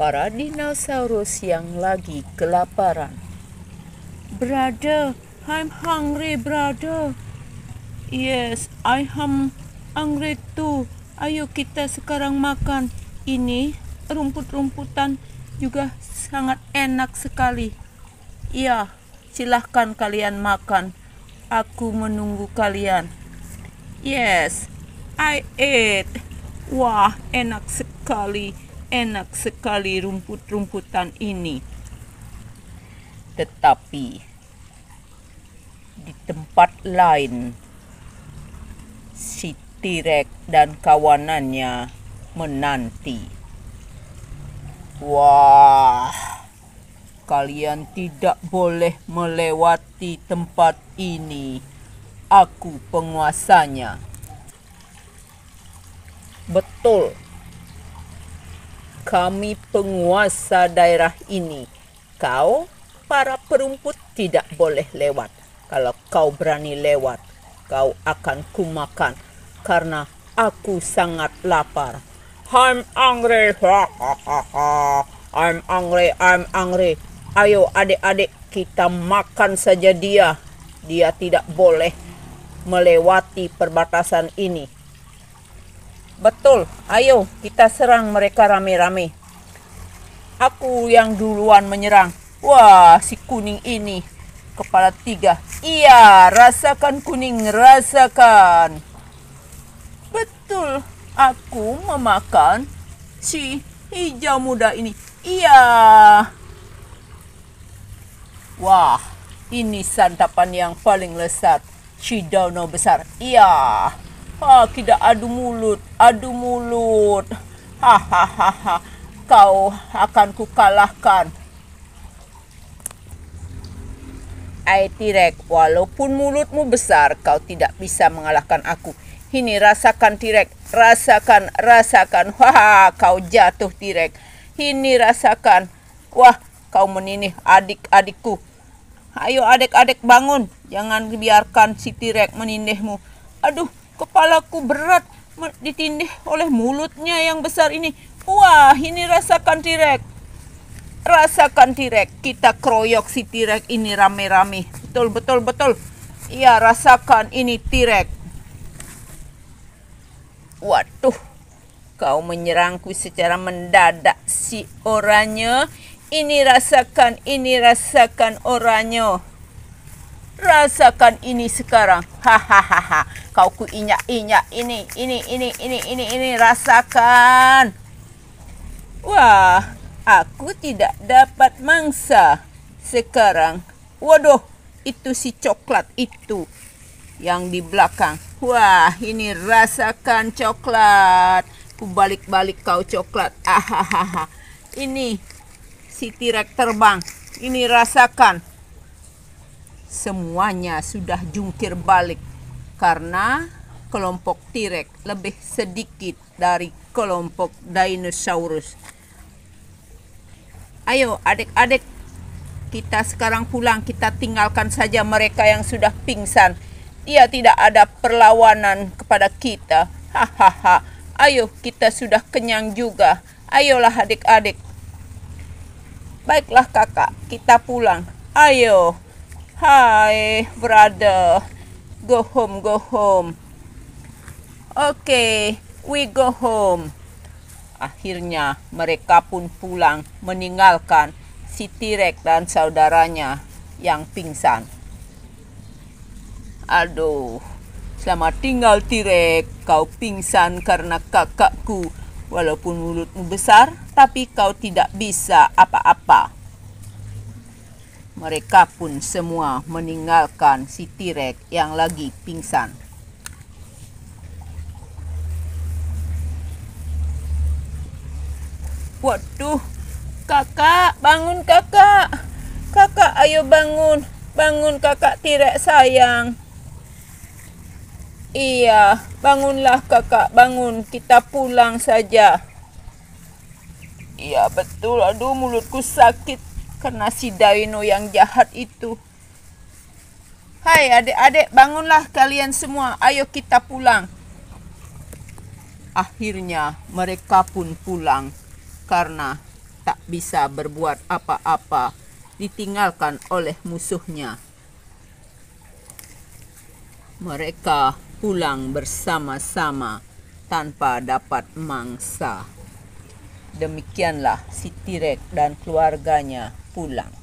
para dinosaurus yang lagi kelaparan. Brother, I'm hungry, brother. Yes, I am hungry too. Ayo kita sekarang makan. Ini rumput-rumputan juga sangat enak sekali. Iya, silahkan kalian makan. Aku menunggu kalian. Yes, I ate. Wah, enak sekali enak sekali rumput-rumputan ini. Tetapi di tempat lain, si Tirek dan kawanannya menanti. Wah, kalian tidak boleh melewati tempat ini. Aku penguasanya. Betul, kami penguasa daerah ini. Kau, para perumput tidak boleh lewat. Kalau kau berani lewat, kau akan kumakan karena aku sangat lapar. I'm angry, ha ha ha. I'm angry, I'm angry. Ayo adik-adik kita makan saja dia. Dia tidak boleh melewati perbatasan ini. Betul, ayo kita serang mereka rame-rame. Aku yang duluan menyerang. Wah, si kuning ini. Kepala tiga. Iya, rasakan kuning, rasakan. Betul, aku memakan si hijau muda ini. Iya. Wah, ini santapan yang paling lezat. Si daun besar. Iya. Ah, tidak adu mulut, adu mulut. Hahaha, kau akan kukalahkan. Ai Tirek, walaupun mulutmu besar, kau tidak bisa mengalahkan aku. Ini rasakan Tirek, rasakan, rasakan. Wah, kau jatuh Tirek. Ini rasakan. Wah, kau meninih adik-adikku. Ayo adik-adik bangun, jangan biarkan si Tirek menindihmu. Aduh, Kepalaku berat ditindih oleh mulutnya yang besar ini. Wah, ini rasakan Tirek. Rasakan Tirek. Kita kroyok si Tirek ini rame-rame. Betul, betul, betul. Iya, rasakan ini Tirek. Waduh, kau menyerangku secara mendadak si oranye. Ini rasakan, ini rasakan oranye. Rasakan ini sekarang. Hahaha. Kau ku inyak-inyak ini, ini, ini, ini, ini, ini. Rasakan. Wah, aku tidak dapat mangsa sekarang. Waduh, itu si coklat itu yang di belakang. Wah, ini rasakan coklat. ku balik balik kau coklat. Ahahaha. Ini si tirak terbang. Ini rasakan semuanya sudah jungkir balik karena kelompok T-Rex lebih sedikit dari kelompok dinosaurus. Ayo adik-adik, kita sekarang pulang, kita tinggalkan saja mereka yang sudah pingsan. Dia tidak ada perlawanan kepada kita. Hahaha. Ayo, kita sudah kenyang juga. Ayolah adik-adik. Baiklah kakak, kita pulang. Ayo. Hi, brother. Go home, go home. Okay, we go home. Akhirnya mereka pun pulang meninggalkan si Tirek dan saudaranya yang pingsan. Aduh, selamat tinggal Tirek. Kau pingsan karena kakakku. Walaupun mulutmu besar, tapi kau tidak bisa apa-apa. Mereka pun semua meninggalkan si Tirek yang lagi pingsan. Waduh, kakak, bangun kakak. Kakak, ayo bangun. Bangun kakak Tirek sayang. Iya, bangunlah kakak, bangun. Kita pulang saja. Iya, betul. Aduh, mulutku sakit karena si Daino yang jahat itu. Hai adik-adik, bangunlah kalian semua. Ayo kita pulang. Akhirnya mereka pun pulang karena tak bisa berbuat apa-apa ditinggalkan oleh musuhnya. Mereka pulang bersama-sama tanpa dapat mangsa. Demikianlah si Tirek dan keluarganya pulang.